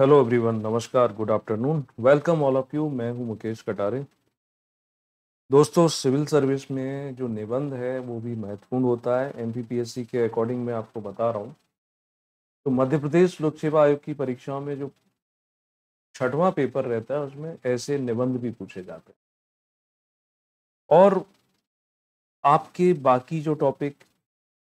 hello everyone नमस्कार good afternoon welcome all of you मैं हूं मुकेश कटारे दोस्तों सिविल सर्विस में जो निबंध है वो भी महत्वपूर्ण होता है एम के अकॉर्डिंग मैं आपको बता रहा हूँ तो मध्य प्रदेश लोक सेवा आयोग की परीक्षाओं में जो छठवां पेपर रहता है उसमें ऐसे निबंध भी पूछे जाते हैं और आपके बाकी जो टॉपिक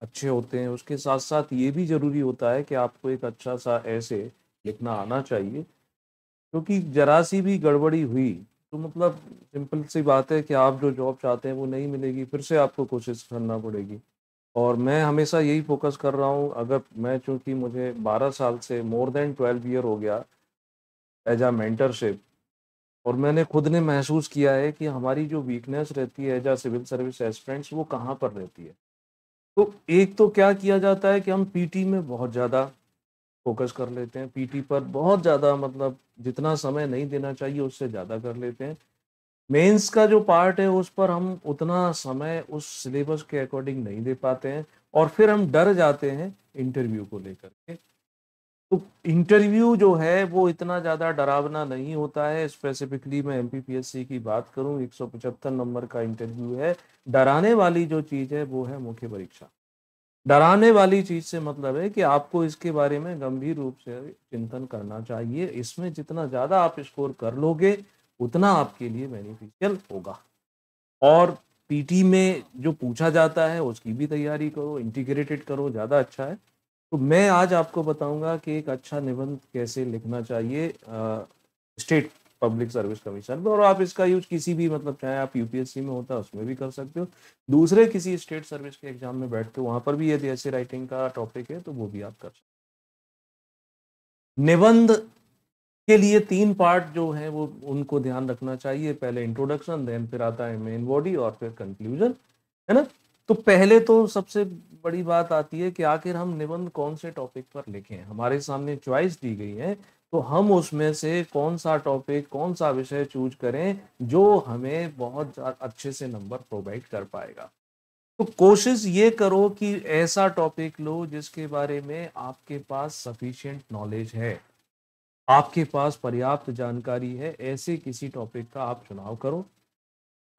अच्छे होते हैं उसके साथ साथ ये भी जरूरी होता है कि आपको एक अच्छा सा ऐसे लिखना आना चाहिए क्योंकि जरा सी भी गड़बड़ी हुई तो मतलब सिंपल सी बात है कि आप जो जॉब चाहते हैं वो नहीं मिलेगी फिर से आपको कोशिश करना पड़ेगी और मैं हमेशा यही फोकस कर रहा हूँ अगर मैं चूँकि मुझे 12 साल से मोर देन 12 ईयर हो गया एज आ मेंटरशिप और मैंने खुद ने महसूस किया है कि हमारी जो वीकनेस रहती है as a civil service aspirants वो कहाँ पर रहती है तो एक तो क्या किया जाता है कि हम पीटी में बहुत ज़्यादा फोकस कर लेते हैं पीटी पर बहुत ज़्यादा मतलब जितना समय नहीं देना चाहिए उससे ज़्यादा कर लेते हैं मेंस का जो पार्ट है उस पर हम उतना समय उस सिलेबस के अकॉर्डिंग नहीं दे पाते हैं और फिर हम डर जाते हैं इंटरव्यू को लेकर के तो इंटरव्यू जो है वो इतना ज़्यादा डरावना नहीं होता है स्पेसिफिकली मैं एमपीपीएससी की बात करूं 175 नंबर का इंटरव्यू है डराने वाली जो चीज़ है वो है मुख्य परीक्षा डराने वाली चीज से मतलब है कि आपको इसके बारे में गंभीर रूप से चिंतन करना चाहिए इसमें जितना ज्यादा आप स्कोर कर लोगे उतना आपके लिए बेनिफिशियल होगा और पीटी में जो पूछा जाता है उसकी भी तैयारी करो इंटीग्रेटेड करो ज़्यादा अच्छा है तो मैं आज आपको बताऊंगा कि एक अच्छा निबंध कैसे लिखना चाहिए स्टेट पब्लिक सर्विस कमीशन पर और आप इसका यूज किसी भी मतलब चाहे आप यूपीएससी में होता है उसमें भी कर सकते हो दूसरे किसी स्टेट सर्विस के एग्जाम में बैठ के वहां पर भी यदि ऐसे राइटिंग का टॉपिक है तो वो भी आप कर सकते निबंध के लिए तीन पार्ट जो है वो उनको ध्यान रखना चाहिए पहले इंट्रोडक्शन देन फिर आता है मेन बॉडी और फिर कंक्लूजन है ना तो पहले तो सबसे बड़ी बात आती है कि आखिर हम निबंध कौन से टॉपिक पर लिखें हमारे सामने चॉइस दी गई है तो हम उसमें से कौन सा टॉपिक कौन सा विषय चूज करें जो हमें बहुत अच्छे से नंबर प्रोवाइड कर पाएगा तो कोशिश ये करो कि ऐसा टॉपिक लो जिसके बारे में आपके पास सफिशियंट नॉलेज है आपके पास पर्याप्त जानकारी है ऐसे किसी टॉपिक का आप चुनाव करो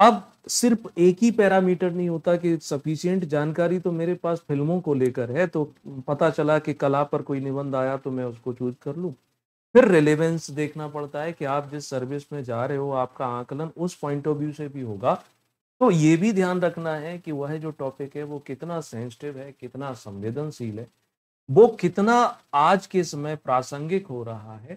अब सिर्फ एक ही पैरामीटर नहीं होता कि सफिशियंट जानकारी तो मेरे पास फिल्मों को लेकर है तो पता चला कि कला पर कोई निबंध आया तो मैं उसको चूज कर लूँ फिर रिलेवेंस देखना पड़ता है कि आप जिस सर्विस में जा रहे हो आपका आंकलन उस पॉइंट ऑफ व्यू से भी होगा तो ये भी ध्यान रखना है कि वह जो टॉपिक है वो कितना सेंसिटिव है कितना संवेदनशील है वो कितना आज के समय प्रासंगिक हो रहा है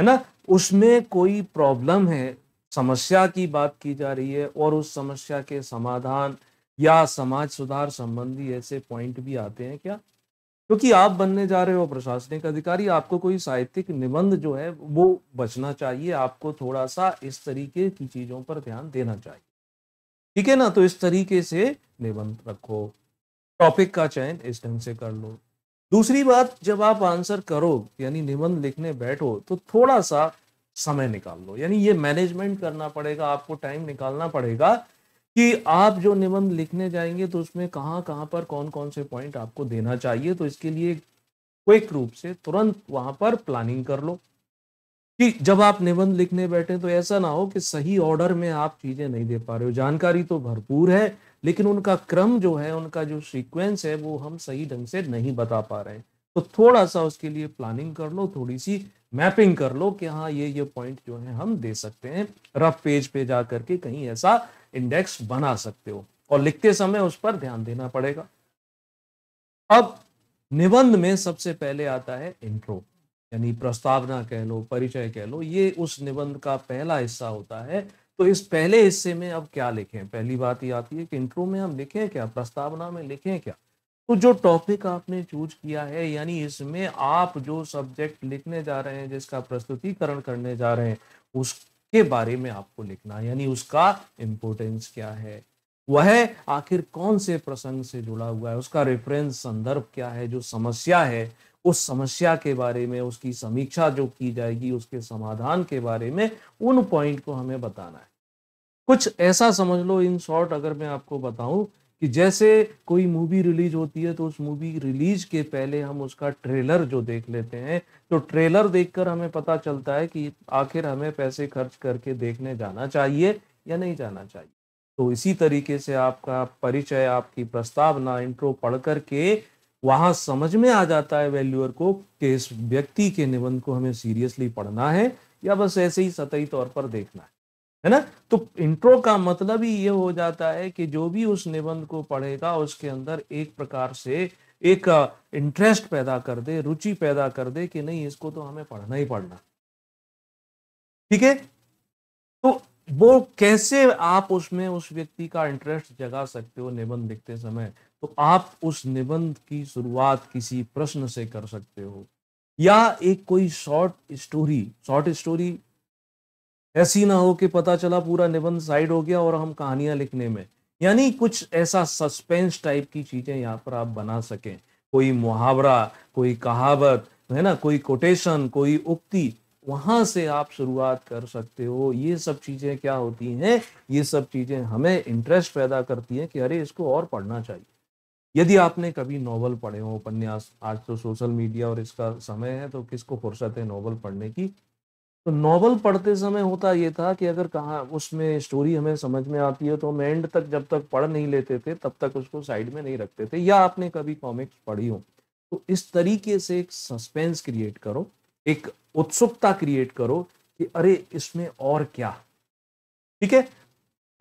है ना उसमें कोई प्रॉब्लम है समस्या की बात की जा रही है और उस समस्या के समाधान या समाज सुधार संबंधी ऐसे पॉइंट भी आते हैं क्या क्योंकि आप बनने जा रहे हो प्रशासनिक अधिकारी आपको कोई साहित्यिक निबंध जो है वो बचना चाहिए आपको थोड़ा सा इस तरीके की चीजों पर ध्यान देना चाहिए ठीक है ना तो इस तरीके से निबंध रखो टॉपिक का चयन इस ढंग से कर लो दूसरी बात जब आप आंसर करो यानी निबंध लिखने बैठो तो थोड़ा सा समय निकाल लो यानी ये मैनेजमेंट करना पड़ेगा आपको टाइम निकालना पड़ेगा कि आप जो निबंध लिखने जाएंगे तो उसमें कहाँ कहाँ पर कौन कौन से पॉइंट आपको देना चाहिए तो इसके लिए क्विक रूप से तुरंत वहां पर प्लानिंग कर लो कि जब आप निबंध लिखने बैठे तो ऐसा ना हो कि सही ऑर्डर में आप चीजें नहीं दे पा रहे हो जानकारी तो भरपूर है लेकिन उनका क्रम जो है उनका जो सीक्वेंस है वो हम सही ढंग से नहीं बता पा रहे हैं तो थोड़ा सा उसके लिए प्लानिंग कर लो थोड़ी सी मैपिंग कर लो कि हाँ ये ये पॉइंट जो है हम दे सकते हैं रफ पेज पे जा करके कहीं ऐसा इंडेक्स बना सकते हो और लिखते समय उस पर ध्यान देना पड़ेगा अब निबंध में सबसे पहले आता है इंट्रो यानी प्रस्तावना कह लो परिचय कह लो ये उस निबंध का पहला हिस्सा होता है तो इस पहले हिस्से में अब क्या लिखें पहली बात ये आती है कि इंट्रो में हम लिखें क्या प्रस्तावना में लिखें क्या तो जो टॉपिक आपने चूज किया है यानी इसमें आप जो सब्जेक्ट लिखने जा रहे हैं जिसका प्रस्तुतिकरण करने जा रहे हैं उस के बारे में आपको लिखना यानी उसका इम्पोर्टेंस क्या है वह आखिर कौन से प्रसंग से जुड़ा हुआ है उसका रेफरेंस संदर्भ क्या है जो समस्या है उस समस्या के बारे में उसकी समीक्षा जो की जाएगी उसके समाधान के बारे में उन पॉइंट को हमें बताना है कुछ ऐसा समझ लो इन शॉर्ट अगर मैं आपको बताऊं कि जैसे कोई मूवी रिलीज होती है तो उस मूवी रिलीज के पहले हम उसका ट्रेलर जो देख लेते हैं तो ट्रेलर देखकर हमें पता चलता है कि आखिर हमें पैसे खर्च करके देखने जाना चाहिए या नहीं जाना चाहिए तो इसी तरीके से आपका परिचय आपकी प्रस्तावना इंट्रो पढ़ करके वहाँ समझ में आ जाता है वैल्यूअर को कि इस व्यक्ति के निबंध को हमें सीरियसली पढ़ना है या बस ऐसे ही सतही तौर पर देखना है है ना तो इंट्रो का मतलब ही ये हो जाता है कि जो भी उस निबंध को पढ़ेगा उसके अंदर एक प्रकार से एक इंटरेस्ट पैदा कर दे रुचि पैदा कर दे कि नहीं इसको तो हमें पढ़ना ही पढ़ना ठीक है तो वो कैसे आप उसमें उस व्यक्ति का इंटरेस्ट जगा सकते हो निबंध लिखते समय तो आप उस निबंध की शुरुआत किसी प्रश्न से कर सकते हो या एक कोई शॉर्ट स्टोरी शॉर्ट स्टोरी ऐसी ना हो कि पता चला पूरा निबंध साइड हो गया और हम कहानियां लिखने में यानी कुछ ऐसा सस्पेंस टाइप की चीज़ें यहाँ पर आप बना सकें कोई मुहावरा कोई कहावत है ना कोई कोटेशन कोई उक्ति वहां से आप शुरुआत कर सकते हो ये सब चीज़ें क्या होती हैं ये सब चीज़ें हमें इंटरेस्ट पैदा करती हैं कि अरे इसको और पढ़ना चाहिए यदि आपने कभी नॉवल पढ़े हो उपन्यास आज तो सोशल मीडिया और इसका समय है तो किसको फुर्सत है नॉवल पढ़ने की तो नॉवल पढ़ते समय होता ये था कि अगर कहा उसमें स्टोरी हमें समझ में आती है तो हम एंड तक जब तक पढ़ नहीं लेते थे तब तक उसको साइड में नहीं रखते थे या आपने कभी कॉमिक्स पढ़ी हो तो इस तरीके से एक सस्पेंस क्रिएट करो एक उत्सुकता क्रिएट करो कि अरे इसमें और क्या ठीक है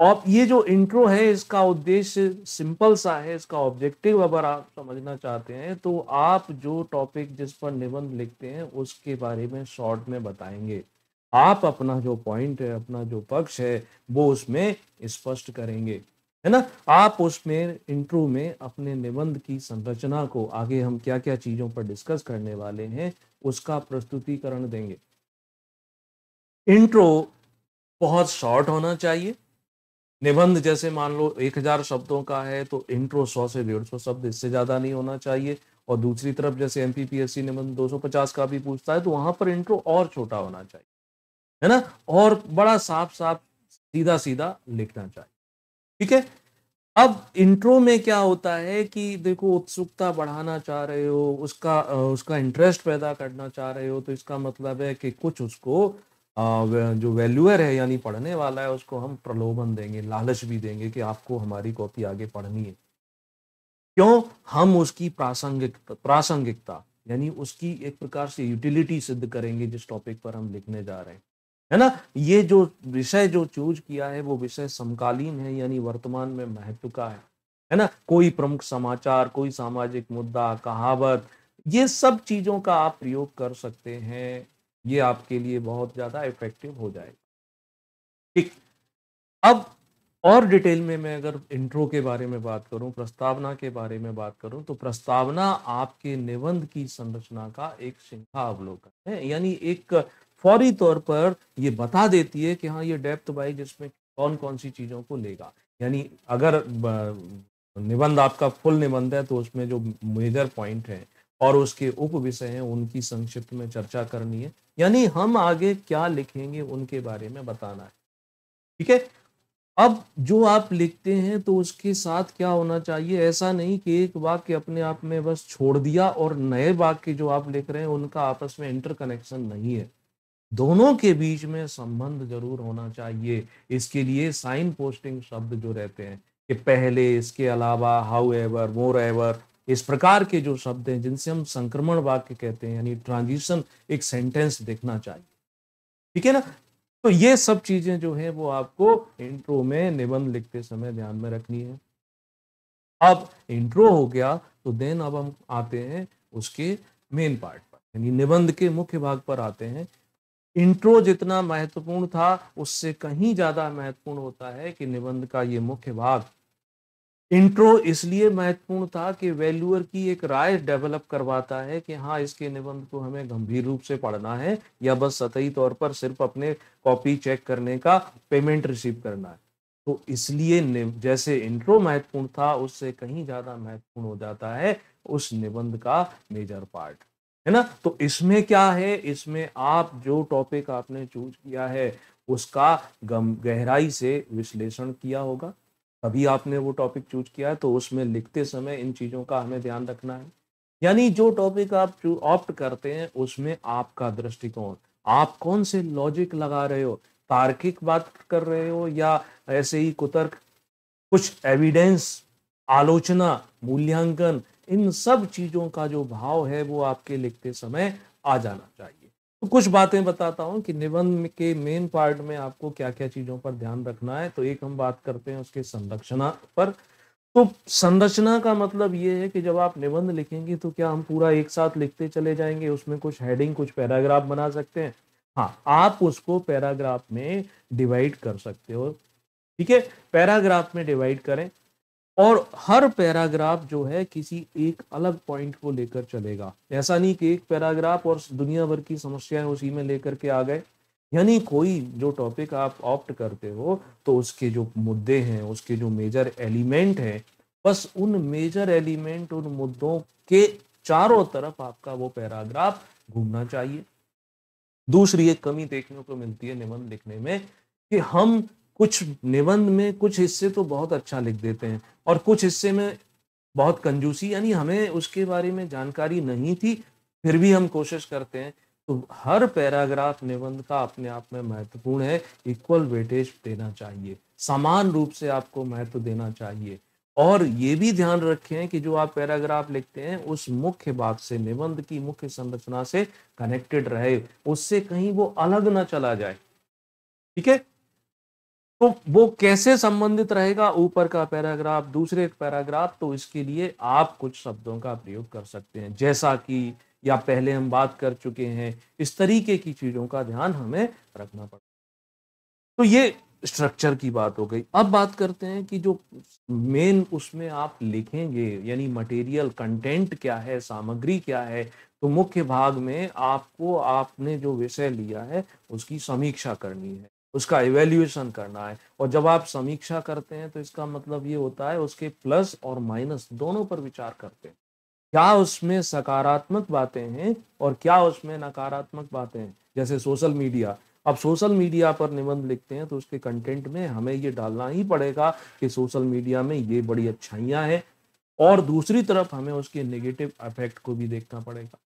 और ये जो इंट्रो है इसका उद्देश्य सिंपल सा है इसका ऑब्जेक्टिव अगर आप समझना चाहते हैं तो आप जो टॉपिक जिस पर निबंध लिखते हैं उसके बारे में शॉर्ट में बताएंगे आप अपना जो पॉइंट है अपना जो पक्ष है वो उसमें स्पष्ट करेंगे है ना आप उसमें इंट्रो में अपने निबंध की संरचना को आगे हम क्या क्या चीजों पर डिस्कस करने वाले हैं उसका प्रस्तुतिकरण देंगे इंट्रो बहुत शॉर्ट होना चाहिए निबंध जैसे मान लो एक हजार शब्दों का है तो इंट्रो सौ से डेढ़ सौ शब्द इससे ज्यादा नहीं होना चाहिए और दूसरी तरफ जैसे एमपीपीएससी निबंध दो सौ पचास का भी पूछता है तो वहां पर इंट्रो और छोटा होना चाहिए है ना और बड़ा साफ साफ सीधा सीधा लिखना चाहिए ठीक है अब इंट्रो में क्या होता है कि देखो उत्सुकता बढ़ाना चाह रहे हो उसका उसका इंटरेस्ट पैदा करना चाह रहे हो तो इसका मतलब है कि कुछ उसको जो वैल्यूअर है यानी पढ़ने वाला है उसको हम प्रलोभन देंगे लालच भी देंगे कि आपको हमारी कॉपी आगे पढ़नी है क्यों हम उसकी प्रासंगिक प्रासंगिकता यानी उसकी एक प्रकार से यूटिलिटी सिद्ध करेंगे जिस टॉपिक पर हम लिखने जा रहे हैं है ना ये जो विषय जो चूज किया है वो विषय समकालीन है यानी वर्तमान में महत्व का है है ना कोई प्रमुख समाचार कोई सामाजिक मुद्दा कहावत ये सब चीजों का आप प्रयोग कर सकते हैं ये आपके लिए बहुत ज्यादा इफेक्टिव हो जाएगा ठीक अब और डिटेल में मैं अगर इंट्रो के बारे में बात करूं प्रस्तावना के बारे में बात करूं तो प्रस्तावना आपके निबंध की संरचना का एक श्रृंखला अवलोकन है यानी एक फौरी तौर पर ये बता देती है कि हाँ ये डेप्थ बाई जिसमें कौन कौन सी चीज़ों को लेगा यानी अगर निबंध आपका फुल निबंध है तो उसमें जो मेजर पॉइंट हैं और उसके उप विषय हैं उनकी संक्षिप्त में चर्चा करनी है यानी हम आगे क्या लिखेंगे उनके बारे में बताना है ठीक है अब जो आप लिखते हैं तो उसके साथ क्या होना चाहिए ऐसा नहीं कि एक वाक्य अपने आप में बस छोड़ दिया और नए वाक्य जो आप लिख रहे हैं उनका आपस में इंटरकनेक्शन नहीं है दोनों के बीच में संबंध जरूर होना चाहिए इसके लिए साइन पोस्टिंग शब्द जो रहते हैं कि पहले इसके अलावा हाउ एवर मोर एवर इस प्रकार के जो शब्द हैं जिनसे हम संक्रमण वाक्य कहते हैं यानी ट्रांजिशन एक सेंटेंस देखना चाहिए ठीक है ना तो ये सब चीजें जो है वो आपको इंट्रो में निबंध लिखते समय ध्यान में रखनी है अब इंट्रो हो गया तो देन अब हम आते हैं उसके मेन पार्ट पर यानी निबंध के मुख्य भाग पर आते हैं इंट्रो जितना महत्वपूर्ण था उससे कहीं ज्यादा महत्वपूर्ण होता है कि निबंध का ये मुख्य भाग इंट्रो इसलिए महत्वपूर्ण था कि वैल्यूअर की एक राय डेवलप करवाता है कि हाँ इसके निबंध को हमें गंभीर रूप से पढ़ना है या बस सतही तौर पर सिर्फ अपने कॉपी चेक करने का पेमेंट रिसीव करना है तो इसलिए जैसे इंट्रो महत्वपूर्ण था उससे कहीं ज्यादा महत्वपूर्ण हो जाता है उस निबंध का मेजर पार्ट है ना तो इसमें क्या है इसमें आप जो टॉपिक आपने चूज किया है उसका गम गहराई से विश्लेषण किया होगा अभी आपने वो टॉपिक चूज किया है तो उसमें लिखते समय इन चीज़ों का हमें ध्यान रखना है यानी जो टॉपिक आप ऑप्ट करते हैं उसमें आपका दृष्टिकोण आप कौन से लॉजिक लगा रहे हो तार्किक बात कर रहे हो या ऐसे ही कुतर्क कुछ एविडेंस आलोचना मूल्यांकन इन सब चीज़ों का जो भाव है वो आपके लिखते समय आ जाना चाहिए तो कुछ बातें बताता हूँ कि निबंध के मेन पार्ट में आपको क्या क्या चीज़ों पर ध्यान रखना है तो एक हम बात करते हैं उसके संरचना पर तो संरचना का मतलब ये है कि जब आप निबंध लिखेंगे तो क्या हम पूरा एक साथ लिखते चले जाएंगे उसमें कुछ हेडिंग कुछ पैराग्राफ बना सकते हैं हाँ आप उसको पैराग्राफ में डिवाइड कर सकते हो ठीक है पैराग्राफ में डिवाइड करें और हर पैराग्राफ जो है किसी एक अलग पॉइंट को लेकर चलेगा ऐसा नहीं कि एक पैराग्राफ और दुनिया भर की समस्याएं उसी में लेकर के आ गए यानी कोई जो टॉपिक आप ऑप्ट करते हो तो उसके जो मुद्दे हैं उसके जो मेजर एलिमेंट हैं बस उन मेजर एलिमेंट उन मुद्दों के चारों तरफ आपका वो पैराग्राफ घूमना चाहिए दूसरी एक कमी देखने को मिलती है निबंध लिखने में कि हम कुछ निबंध में कुछ हिस्से तो बहुत अच्छा लिख देते हैं और कुछ हिस्से में बहुत कंजूसी यानी हमें उसके बारे में जानकारी नहीं थी फिर भी हम कोशिश करते हैं तो हर पैराग्राफ निबंध का अपने आप में महत्वपूर्ण है इक्वल वेटेज देना चाहिए समान रूप से आपको महत्व देना चाहिए और ये भी ध्यान रखें कि जो आप पैराग्राफ लिखते हैं उस मुख्य बात से निबंध की मुख्य संरचना से कनेक्टेड रहे उससे कहीं वो अलग ना चला जाए ठीक है तो वो कैसे संबंधित रहेगा ऊपर का पैराग्राफ दूसरे पैराग्राफ तो इसके लिए आप कुछ शब्दों का प्रयोग कर सकते हैं जैसा कि या पहले हम बात कर चुके हैं इस तरीके की चीजों का ध्यान हमें रखना पड़ता तो ये स्ट्रक्चर की बात हो गई अब बात करते हैं कि जो मेन उसमें आप लिखेंगे यानी मटेरियल कंटेंट क्या है सामग्री क्या है तो मुख्य भाग में आपको आपने जो विषय लिया है उसकी समीक्षा करनी है उसका इवेल्युएशन करना है और जब आप समीक्षा करते हैं तो इसका मतलब ये होता है उसके प्लस और माइनस दोनों पर विचार करते हैं क्या उसमें सकारात्मक बातें हैं और क्या उसमें नकारात्मक बातें हैं जैसे सोशल मीडिया अब सोशल मीडिया पर निबंध लिखते हैं तो उसके कंटेंट में हमें ये डालना ही पड़ेगा कि सोशल मीडिया में ये बड़ी अच्छाइयाँ हैं और दूसरी तरफ हमें उसके नेगेटिव इफेक्ट को भी देखना पड़ेगा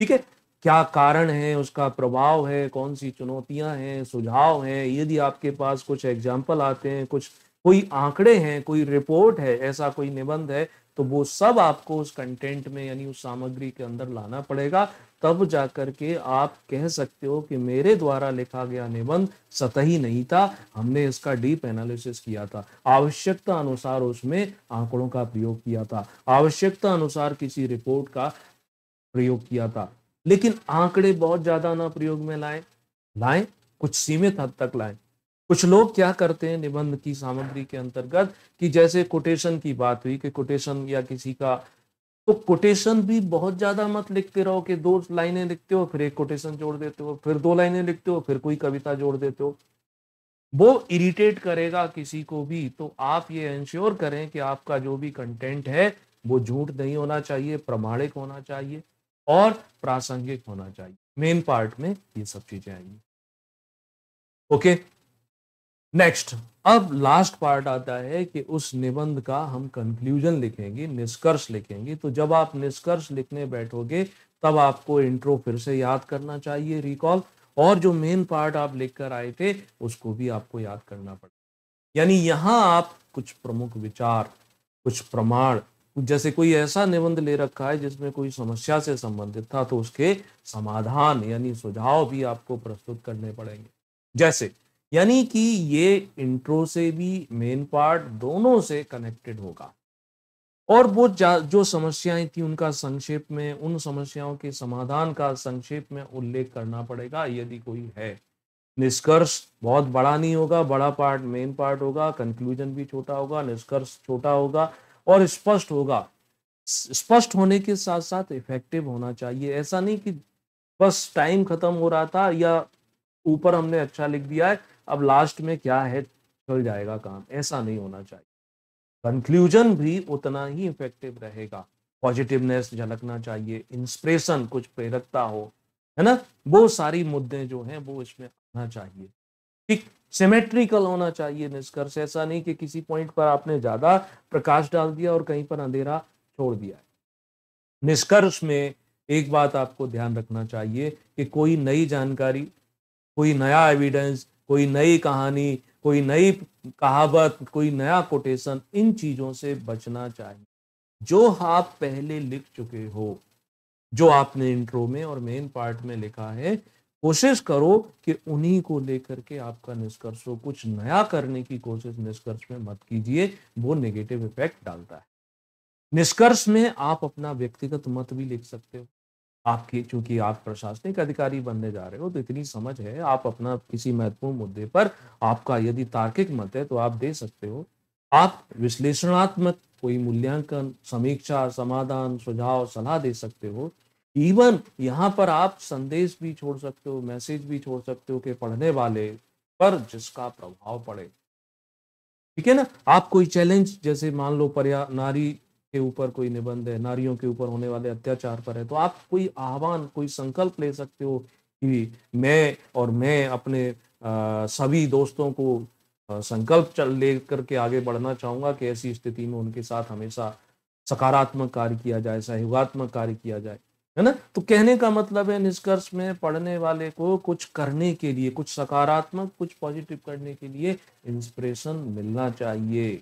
ठीक है क्या कारण है उसका प्रभाव है कौन सी चुनौतियां हैं सुझाव हैं यदि आपके पास कुछ एग्जाम्पल आते हैं कुछ कोई आंकड़े हैं कोई रिपोर्ट है ऐसा कोई निबंध है तो वो सब आपको उस कंटेंट में यानी उस सामग्री के अंदर लाना पड़ेगा तब जा करके आप कह सकते हो कि मेरे द्वारा लिखा गया निबंध सतही नहीं था हमने इसका डीप एनालिसिस किया था आवश्यकता अनुसार उसमें आंकड़ों का प्रयोग किया था आवश्यकता अनुसार किसी रिपोर्ट का प्रयोग किया था लेकिन आंकड़े बहुत ज्यादा ना प्रयोग में लाए लाए कुछ सीमित हद तक लाए कुछ लोग क्या करते हैं निबंध की सामग्री के अंतर्गत कि जैसे कोटेशन की बात हुई कि कोटेशन या किसी का तो कोटेशन भी बहुत ज्यादा मत लिखते रहो कि दो लाइनें लिखते हो फिर एक कोटेशन जोड़ देते हो फिर दो लाइनें लिखते हो फिर कोई कविता जोड़ देते हो वो इरिटेट करेगा किसी को भी तो आप ये इंश्योर करें कि आपका जो भी कंटेंट है वो झूठ नहीं होना चाहिए प्रमाणिक होना चाहिए और प्रासंगिक होना चाहिए मेन पार्ट में ये सब चीजें आएंगी ओके नेक्स्ट अब लास्ट पार्ट आता है कि उस निबंध का हम कंक्लूजन लिखेंगे निष्कर्ष लिखेंगे तो जब आप निष्कर्ष लिखने बैठोगे तब आपको इंट्रो फिर से याद करना चाहिए रिकॉल और जो मेन पार्ट आप लिखकर आए थे उसको भी आपको याद करना पड़ेगा यानी यहां आप कुछ प्रमुख विचार कुछ प्रमाण जैसे कोई ऐसा निबंध ले रखा है जिसमें कोई समस्या से संबंधित था तो उसके समाधान यानी सुझाव भी आपको प्रस्तुत करने पड़ेंगे जैसे यानी कि ये इंट्रो से भी मेन पार्ट दोनों से कनेक्टेड होगा और वो जो समस्याएं थी उनका संक्षेप में उन समस्याओं के समाधान का संक्षेप में उल्लेख करना पड़ेगा यदि कोई है निष्कर्ष बहुत बड़ा नहीं होगा बड़ा पार्ट मेन पार्ट होगा कंक्लूजन भी छोटा होगा निष्कर्ष छोटा होगा और स्पष्ट होगा स्पष्ट होने के साथ साथ इफेक्टिव होना चाहिए ऐसा नहीं कि बस टाइम खत्म हो रहा था या ऊपर हमने अच्छा लिख दिया है अब लास्ट में क्या है चल जाएगा काम ऐसा नहीं होना चाहिए कंक्लूजन भी उतना ही इफेक्टिव रहेगा पॉजिटिवनेस झलकना चाहिए इंस्पिरेशन कुछ प्रेरकता हो है ना वो सारी मुद्दे जो हैं वो इसमें आना चाहिए ठीक सिमेट्रिकल होना चाहिए निष्कर्ष ऐसा नहीं कि किसी पॉइंट पर आपने ज्यादा प्रकाश डाल दिया और कहीं पर अंधेरा छोड़ दिया निष्कर्ष में एक बात आपको ध्यान रखना चाहिए कि कोई नई जानकारी कोई नया एविडेंस कोई नई कहानी कोई नई कहावत कोई नया कोटेशन इन चीजों से बचना चाहिए जो आप पहले लिख चुके हो जो आपने इंट्रो में और मेन पार्ट में लिखा है कोशिश करो कि उन्हीं को लेकर के आपका निष्कर्ष हो कुछ नया करने की कोशिश निष्कर्ष में मत कीजिए वो नेगेटिव इफेक्ट डालता है निष्कर्ष में आप अपना व्यक्तिगत मत भी लिख सकते हो आपके चूंकि आप प्रशासनिक अधिकारी बनने जा रहे हो तो इतनी समझ है आप अपना किसी महत्वपूर्ण मुद्दे पर आपका यदि तार्किक मत है तो आप दे सकते हो आप विश्लेषणात्मक कोई मूल्यांकन समीक्षा समाधान सुझाव सलाह दे सकते हो इवन यहाँ पर आप संदेश भी छोड़ सकते हो मैसेज भी छोड़ सकते हो कि पढ़ने वाले पर जिसका प्रभाव पड़े ठीक है ना आप कोई चैलेंज जैसे मान लो पर्या नारी के ऊपर कोई निबंध है नारियों के ऊपर होने वाले अत्याचार पर है तो आप कोई आह्वान कोई संकल्प ले सकते हो कि मैं और मैं अपने आ, सभी दोस्तों को आ, संकल्प चल ले करके आगे बढ़ना चाहूंगा कि ऐसी स्थिति में उनके साथ हमेशा सकारात्मक कार्य किया जाए सहयोगात्मक कार्य किया जाए है ना तो कहने का मतलब है निष्कर्ष में पढ़ने वाले को कुछ करने के लिए कुछ सकारात्मक कुछ पॉजिटिव करने के लिए इंस्पिरेशन मिलना चाहिए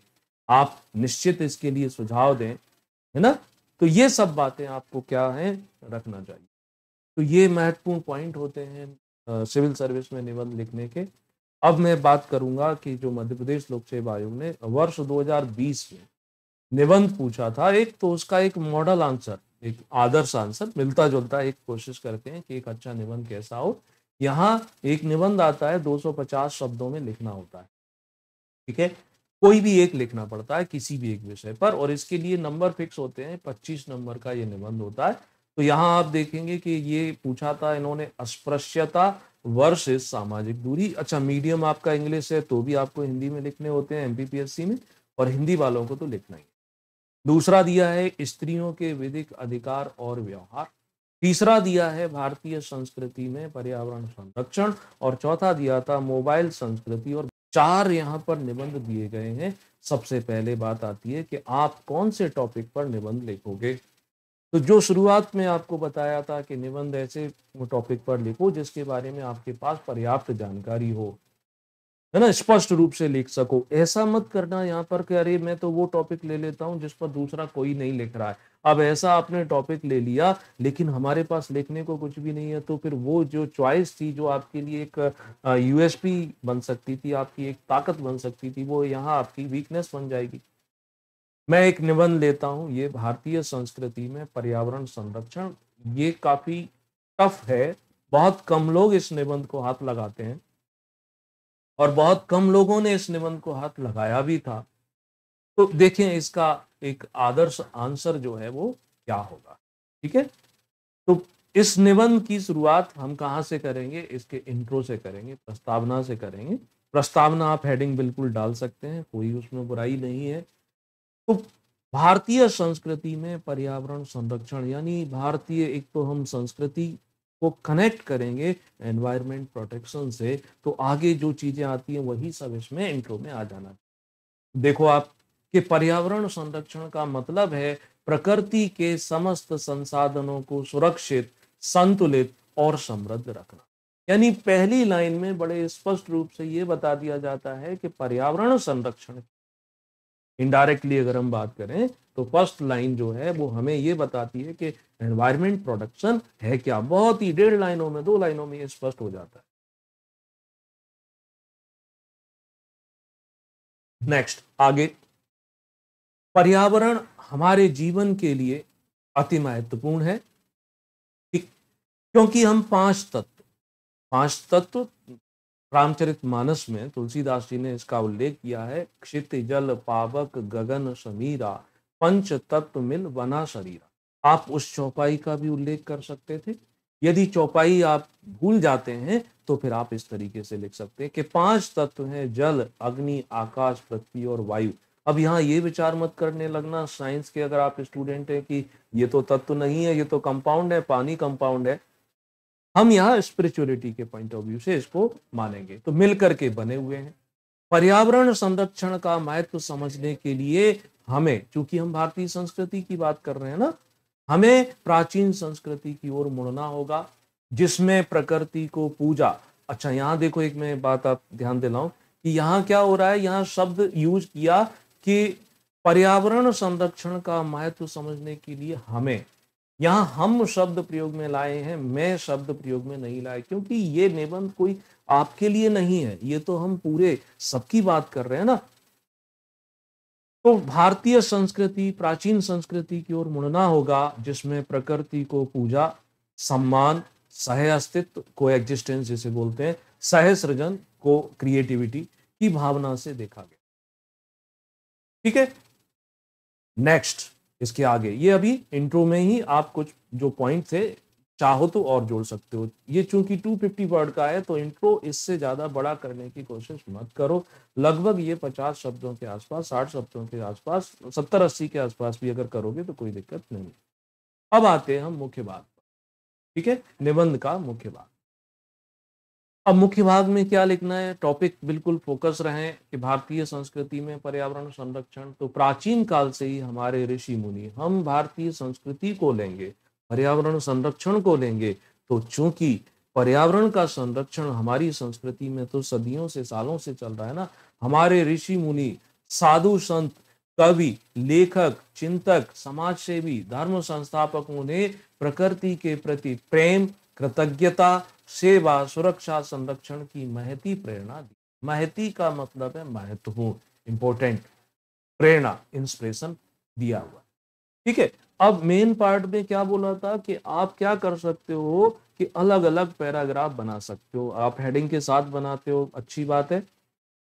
आप निश्चित इसके लिए सुझाव दें है ना तो ये सब बातें आपको क्या है रखना चाहिए तो ये महत्वपूर्ण पॉइंट होते हैं सिविल सर्विस में निबंध लिखने के अब मैं बात करूंगा कि जो मध्य प्रदेश लोक सेवा आयोग ने वर्ष 2020 में निबंध पूछा था एक तो उसका एक मॉडल आंसर एक आदर्श आंसर मिलता जुलता एक कोशिश करते हैं कि एक अच्छा निबंध कैसा हो यहाँ एक निबंध आता है 250 शब्दों में लिखना होता है ठीक है कोई भी एक लिखना पड़ता है किसी भी एक विषय पर और इसके लिए नंबर फिक्स होते हैं 25 नंबर का ये निबंध होता है तो यहाँ आप देखेंगे कि ये पूछा था इन्होंने अस्पृश्यता वर्सेस सामाजिक दूरी अच्छा मीडियम आपका इंग्लिश है तो भी आपको हिंदी में लिखने होते हैं एमपीपीएससी में और हिंदी वालों को तो लिखना ही दूसरा दिया है स्त्रियों के विधिक अधिकार और व्यवहार तीसरा दिया है भारतीय संस्कृति में पर्यावरण संरक्षण और चौथा दिया था मोबाइल संस्कृति और चार यहाँ पर निबंध दिए गए हैं सबसे पहले बात आती है कि आप कौन से टॉपिक पर निबंध लिखोगे तो जो शुरुआत में आपको बताया था कि निबंध ऐसे टॉपिक पर लिखो जिसके बारे में आपके पास पर्याप्त जानकारी हो है ना स्पष्ट रूप से लिख सको ऐसा मत करना यहाँ पर कि अरे मैं तो वो टॉपिक ले लेता हूँ जिस पर दूसरा कोई नहीं लिख रहा है अब ऐसा आपने टॉपिक ले लिया लेकिन हमारे पास लिखने को कुछ भी नहीं है तो फिर वो जो चॉइस थी जो आपके लिए एक यूएसपी बन सकती थी आपकी एक ताकत बन सकती थी वो यहाँ आपकी वीकनेस बन जाएगी मैं एक निबंध लेता हूँ ये भारतीय संस्कृति में पर्यावरण संरक्षण ये काफी टफ है बहुत कम लोग इस निबंध को हाथ लगाते हैं और बहुत कम लोगों ने इस निबंध को हाथ लगाया भी था तो देखें इसका एक आदर्श आंसर जो है वो क्या होगा ठीक है तो इस निबंध की शुरुआत हम कहाँ से करेंगे इसके इंट्रो से करेंगे प्रस्तावना से करेंगे प्रस्तावना आप हेडिंग बिल्कुल डाल सकते हैं कोई उसमें बुराई नहीं है तो भारतीय संस्कृति में पर्यावरण संरक्षण यानी भारतीय एक तो हम संस्कृति को कनेक्ट करेंगे एनवायरमेंट प्रोटेक्शन से तो आगे जो चीज़ें आती हैं वही सब इसमें इंट्रो में आ जाना देखो आप कि पर्यावरण संरक्षण का मतलब है प्रकृति के समस्त संसाधनों को सुरक्षित संतुलित और समृद्ध रखना यानी पहली लाइन में बड़े स्पष्ट रूप से ये बता दिया जाता है कि पर्यावरण संरक्षण इनडायरेक्टली अगर हम बात करें तो फर्स्ट लाइन जो है वो हमें ये बताती है कि एनवायरमेंट प्रोडक्शन है क्या बहुत ही डेढ़ लाइनों में दो लाइनों में ये स्पष्ट हो जाता है नेक्स्ट आगे पर्यावरण हमारे जीवन के लिए अति महत्वपूर्ण है क्योंकि हम पांच तत्व पांच तत्व रामचरित मानस में तुलसीदास जी ने इसका उल्लेख किया है क्षित जल पावक गगन समीरा पंच तत्व मिल वना शरीरा आप उस चौपाई का भी उल्लेख कर सकते थे यदि चौपाई आप भूल जाते हैं तो फिर आप इस तरीके से लिख सकते हैं कि पांच तत्व हैं जल अग्नि आकाश पृथ्वी और वायु अब यहाँ ये विचार मत करने लगना साइंस के अगर आप स्टूडेंट हैं कि ये तो तत्व नहीं है ये तो कंपाउंड है पानी कंपाउंड है हम यहाँ स्पिरिचुअलिटी के पॉइंट ऑफ व्यू से इसको मानेंगे तो मिलकर के बने हुए हैं पर्यावरण संरक्षण का महत्व समझने के लिए हमें चूंकि हम भारतीय संस्कृति की बात कर रहे हैं ना हमें प्राचीन संस्कृति की ओर मुड़ना होगा जिसमें प्रकृति को पूजा अच्छा यहाँ देखो एक मैं बात आप ध्यान दिलाऊं कि यहाँ क्या हो रहा है यहाँ शब्द यूज किया कि पर्यावरण संरक्षण का महत्व समझने के लिए हमें यहां हम शब्द प्रयोग में लाए हैं मैं शब्द प्रयोग में नहीं लाए क्योंकि ये निबंध कोई आपके लिए नहीं है ये तो हम पूरे सबकी बात कर रहे हैं ना तो भारतीय संस्कृति प्राचीन संस्कृति की ओर मुड़ना होगा जिसमें प्रकृति को पूजा सम्मान सह अस्तित्व को एग्जिस्टेंस जिसे बोलते हैं सह सृजन को क्रिएटिविटी की भावना से देखा गया ठीक है नेक्स्ट इसके आगे ये अभी इंट्रो में ही आप कुछ जो पॉइंट थे चाहो तो और जोड़ सकते हो ये चूंकि 250 वर्ड का है तो इंट्रो इससे ज़्यादा बड़ा करने की कोशिश मत करो लगभग ये 50 शब्दों के आसपास 60 शब्दों के आसपास सत्तर अस्सी के आसपास भी अगर करोगे तो कोई दिक्कत नहीं अब आते हैं हम मुख्य बात ठीक है निबंध का मुख्य बात अब मुख्य भाग में क्या लिखना है टॉपिक बिल्कुल फोकस रहे कि भारतीय संस्कृति में पर्यावरण संरक्षण तो प्राचीन काल से ही हमारे ऋषि मुनि हम भारतीय संस्कृति को लेंगे पर्यावरण संरक्षण को लेंगे तो चूंकि पर्यावरण का संरक्षण हमारी संस्कृति में तो सदियों से सालों से चल रहा है ना हमारे ऋषि मुनि साधु संत कवि लेखक चिंतक समाज सेवी धर्म संस्थापकों ने प्रकृति के प्रति प्रेम कृतज्ञता सेवा सुरक्षा संरक्षण की महती प्रेरणा दी महती का मतलब है महत्व इंपॉर्टेंट प्रेरणा इंस्पिरेशन दिया हुआ ठीक है अब मेन पार्ट में क्या बोला था कि आप क्या कर सकते हो कि अलग अलग पैराग्राफ बना सकते हो आप हेडिंग के साथ बनाते हो अच्छी बात है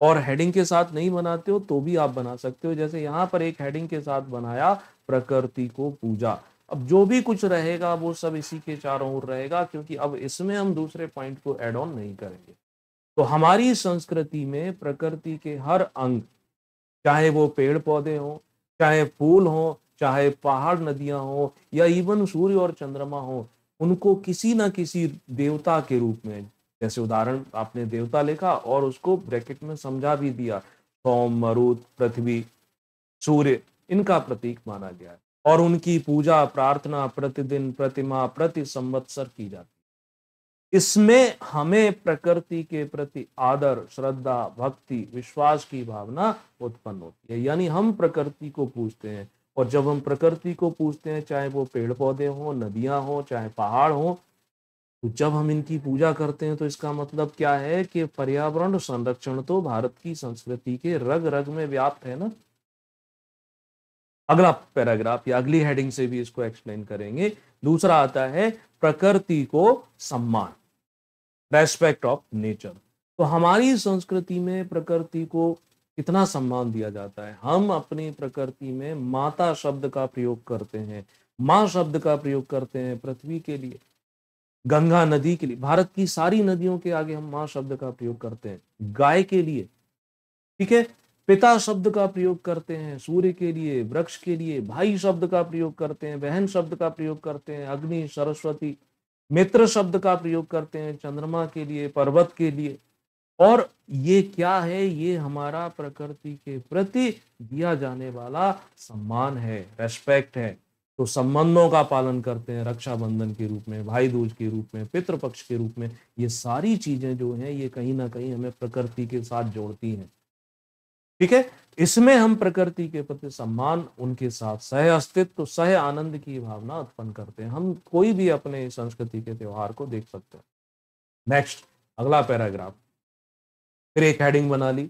और हेडिंग के साथ नहीं बनाते हो तो भी आप बना सकते हो जैसे यहां पर एक हेडिंग के साथ बनाया प्रकृति को पूजा अब जो भी कुछ रहेगा वो सब इसी के चारों ओर रहेगा क्योंकि अब इसमें हम दूसरे पॉइंट को एड ऑन नहीं करेंगे तो हमारी संस्कृति में प्रकृति के हर अंग चाहे वो पेड़ पौधे हों चाहे फूल हों चाहे पहाड़ नदियां हों या इवन सूर्य और चंद्रमा हो उनको किसी ना किसी देवता के रूप में जैसे उदाहरण आपने देवता लिखा और उसको ब्रैकेट में समझा भी दिया सोम मरुत पृथ्वी सूर्य इनका प्रतीक माना गया है और उनकी पूजा प्रार्थना प्रतिदिन प्रतिमा प्रति संवत्सर की जाती इसमें हमें प्रकृति के प्रति आदर श्रद्धा भक्ति विश्वास की भावना उत्पन्न होती है यानी हम प्रकृति को पूजते हैं और जब हम प्रकृति को पूजते हैं चाहे वो पेड़ पौधे हों नदियां हों चाहे पहाड़ हों तो जब हम इनकी पूजा करते हैं तो इसका मतलब क्या है कि पर्यावरण संरक्षण तो भारत की संस्कृति के रग रग में व्याप्त है ना अगला पैराग्राफ या अगली हेडिंग से भी इसको एक्सप्लेन करेंगे दूसरा आता है प्रकृति को सम्मान रेस्पेक्ट ऑफ नेचर तो हमारी संस्कृति में प्रकृति को कितना सम्मान दिया जाता है हम अपनी प्रकृति में माता शब्द का प्रयोग करते हैं माँ शब्द का प्रयोग करते हैं पृथ्वी के लिए गंगा नदी के लिए भारत की सारी नदियों के आगे हम माँ शब्द का प्रयोग करते हैं गाय के लिए ठीक है पिता शब्द का प्रयोग करते हैं सूर्य के लिए वृक्ष के लिए भाई शब्द का प्रयोग करते हैं बहन शब्द का प्रयोग करते हैं अग्नि सरस्वती मित्र शब्द का प्रयोग करते हैं चंद्रमा के लिए पर्वत के लिए और ये क्या है ये हमारा प्रकृति के प्रति दिया जाने वाला सम्मान है रेस्पेक्ट है तो संबंधों का पालन करते हैं रक्षाबंधन के रूप में भाई दूज के रूप में पितृपक्ष के रूप में ये सारी चीजें जो हैं ये कहीं ना कहीं हमें प्रकृति के साथ जोड़ती हैं ठीक है इसमें हम प्रकृति के प्रति सम्मान उनके साथ सह अस्तित्व सह आनंद की भावना उत्पन्न करते हैं हम कोई भी अपने संस्कृति के त्यौहार को देख सकते हैं नेक्स्ट अगला पैराग्राफ फिर एक हेडिंग बना ली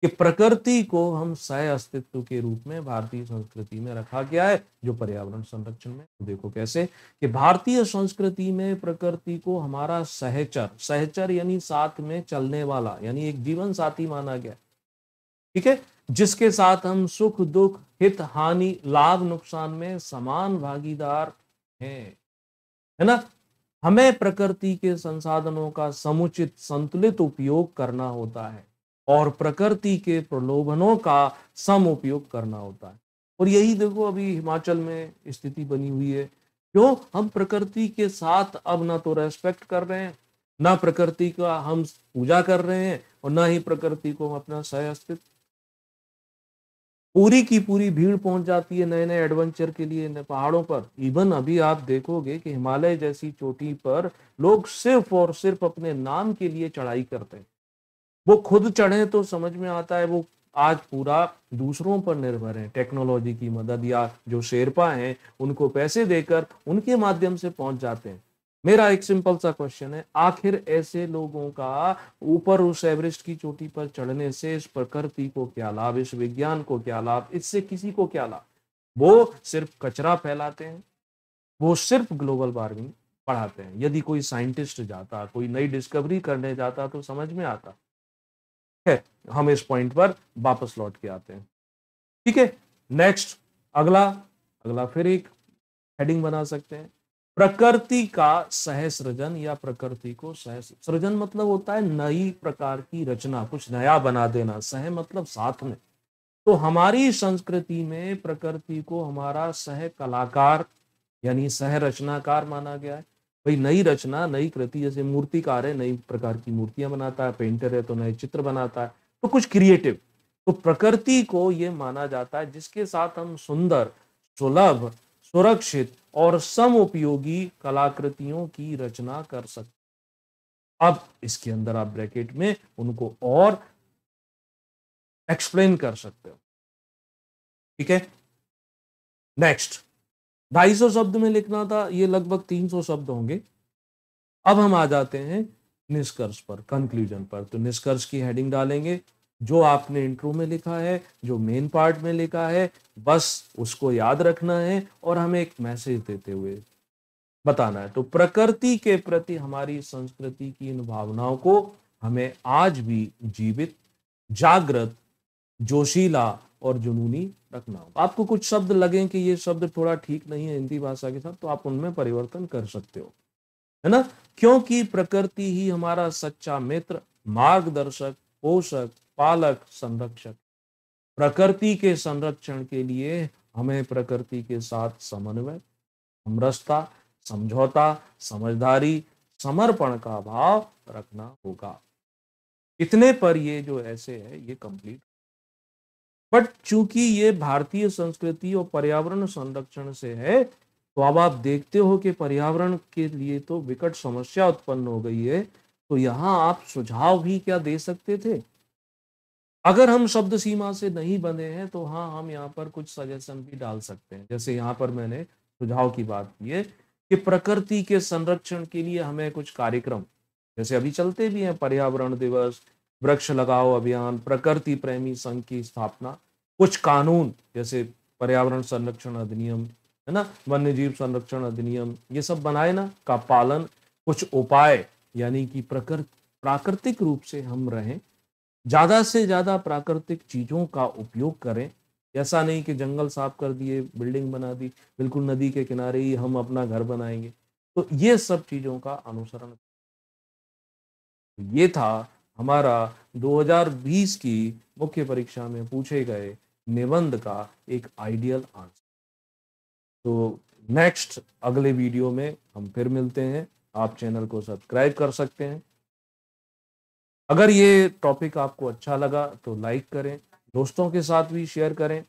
कि प्रकृति को हम सह अस्तित्व के रूप में भारतीय संस्कृति में रखा गया है जो पर्यावरण संरक्षण में देखो कैसे कि भारतीय संस्कृति में प्रकृति को हमारा सहचर सहचर यानी साथ में चलने वाला यानी एक जीवन साथी माना गया ठीक है जिसके साथ हम सुख दुख हित हानि लाभ नुकसान में समान भागीदार हैं है ना हमें प्रकृति के संसाधनों का समुचित संतुलित उपयोग करना होता है और प्रकृति के प्रलोभनों का सम उपयोग करना होता है और यही देखो अभी हिमाचल में स्थिति बनी हुई है क्यों हम प्रकृति के साथ अब ना तो रेस्पेक्ट कर रहे हैं ना प्रकृति का हम पूजा कर रहे हैं और ना ही प्रकृति को हम अपना सह अस्तित्व पूरी की पूरी भीड़ पहुंच जाती है नए नए एडवेंचर के लिए पहाड़ों पर इवन अभी आप देखोगे कि हिमालय जैसी चोटी पर लोग सिर्फ और सिर्फ अपने नाम के लिए चढ़ाई करते हैं वो खुद चढ़े तो समझ में आता है वो आज पूरा दूसरों पर निर्भर है टेक्नोलॉजी की मदद या जो शेरपा हैं उनको पैसे देकर उनके माध्यम से पहुंच जाते हैं मेरा एक सिंपल सा क्वेश्चन है आखिर ऐसे लोगों का ऊपर उस एवरेस्ट की चोटी पर चढ़ने से इस प्रकृति को क्या लाभ इस विज्ञान को क्या लाभ इससे किसी को क्या लाभ वो सिर्फ कचरा फैलाते हैं वो सिर्फ ग्लोबल वार्मिंग पढ़ाते हैं यदि कोई साइंटिस्ट जाता कोई नई डिस्कवरी करने जाता तो समझ में आता है हम इस पॉइंट पर वापस लौट के आते हैं ठीक है नेक्स्ट अगला अगला फिर एक हेडिंग बना सकते हैं प्रकृति का सह सृजन या प्रकृति को सह सृजन मतलब होता है नई प्रकार की रचना कुछ नया बना देना सह मतलब साथ में तो हमारी संस्कृति में प्रकृति को हमारा सह कलाकार यानी सह रचनाकार माना गया है भाई नई रचना नई कृति जैसे मूर्तिकार है नई प्रकार की मूर्तियां बनाता है पेंटर है तो नए चित्र बनाता है तो कुछ क्रिएटिव तो प्रकृति को ये माना जाता है जिसके साथ हम सुंदर सुलभ सुरक्षित और सम उपयोगी कलाकृतियों की रचना कर सकते अब इसके अंदर आप ब्रैकेट में उनको और एक्सप्लेन कर सकते हो ठीक है नेक्स्ट सौ शब्द में लिखना था ये लगभग 300 शब्द होंगे अब हम आ जाते हैं निष्कर्ष पर कंक्लूजन पर तो निष्कर्ष की हेडिंग डालेंगे जो आपने इंट्रो में लिखा है जो मेन पार्ट में लिखा है बस उसको याद रखना है और हमें एक मैसेज देते हुए बताना है तो प्रकृति के प्रति हमारी संस्कृति की इन भावनाओं को हमें आज भी जीवित जागृत जोशीला और जुनूनी रखना होगा आपको कुछ शब्द लगे कि ये शब्द थोड़ा ठीक नहीं है हिंदी भाषा के साथ तो आप उनमें परिवर्तन कर सकते हो है ना क्योंकि प्रकृति ही हमारा सच्चा मित्र मार्गदर्शक पोषक पालक संरक्षक प्रकृति के संरक्षण के लिए हमें प्रकृति के साथ समन्वय हमरसता समझौता समझदारी समर्पण का भाव रखना होगा इतने पर ये जो ऐसे है ये कंप्लीट बट चूंकि ये भारतीय संस्कृति और पर्यावरण संरक्षण से है तो अब आप देखते हो कि पर्यावरण के लिए तो विकट समस्या उत्पन्न हो गई है तो यहाँ आप सुझाव भी क्या दे सकते थे अगर हम शब्द सीमा से नहीं बने हैं तो हाँ हम यहाँ पर कुछ सजेशन भी डाल सकते हैं जैसे यहाँ पर मैंने सुझाव की बात की है कि प्रकृति के संरक्षण के लिए हमें कुछ कार्यक्रम जैसे अभी चलते भी हैं पर्यावरण दिवस वृक्ष लगाओ अभियान प्रकृति प्रेमी संघ की स्थापना कुछ कानून जैसे पर्यावरण संरक्षण अधिनियम है ना वन्य जीव संरक्षण अधिनियम ये सब बनाए ना का पालन कुछ उपाय यानी कि प्रकृति प्राकृतिक रूप से हम रहें ज़्यादा से ज़्यादा प्राकृतिक चीज़ों का उपयोग करें ऐसा नहीं कि जंगल साफ कर दिए बिल्डिंग बना दी बिल्कुल नदी के किनारे ही हम अपना घर बनाएंगे तो ये सब चीज़ों का अनुसरण ये था हमारा 2020 की मुख्य परीक्षा में पूछे गए निबंध का एक आइडियल आंसर तो नेक्स्ट अगले वीडियो में हम फिर मिलते हैं आप चैनल को सब्सक्राइब कर सकते हैं अगर ये टॉपिक आपको अच्छा लगा तो लाइक करें दोस्तों के साथ भी शेयर करें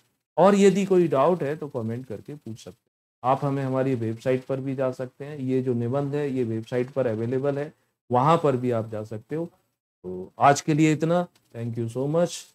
और यदि कोई डाउट है तो कमेंट करके पूछ सकते हैं आप हमें हमारी वेबसाइट पर भी जा सकते हैं ये जो निबंध है ये वेबसाइट पर अवेलेबल है वहाँ पर भी आप जा सकते हो तो आज के लिए इतना थैंक यू सो मच